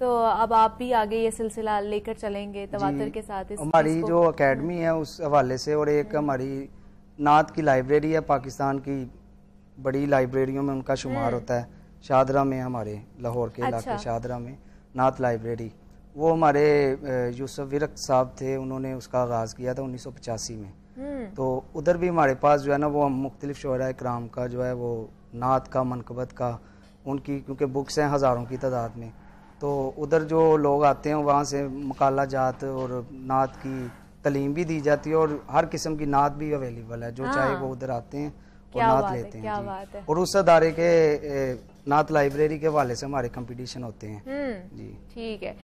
तो अब आप भी आगे ये सिलसिला लेकर चलेंगे तवातर के साथ इस हमारी जो एकेडमी है उस हवाले से और एक हम्म। हमारी नात की लाइब्रेरी है पाकिस्तान की बड़ी लाइब्रेरियों में उनका शुमार हम्म। होता है शाहदरा में हमारे लाहौर के इलाके अच्छा। शाहदरा में नात लाइब्रेरी वो हमारे यूसुफ विरक साहब थे उन्होंने उसका आगाज़ किया था उन्नीस में हम्म। तो उधर भी हमारे पास जो है ना वो हम मुख्तलिफ शरा कराम का जो है वो नात का मनकबत का उनकी क्योंकि बुक्स हैं हज़ारों की तादाद में तो उधर जो लोग आते हैं वहाँ से मकाला जात और नात की तलीम भी दी जाती है और हर किस्म की नात भी अवेलेबल है जो हाँ। चाहे वो उधर आते हैं और नात लेते हैं जी है। और उस अदारे के नात लाइब्रेरी के हवाले से हमारे कंपटीशन होते हैं हम्म, जी ठीक है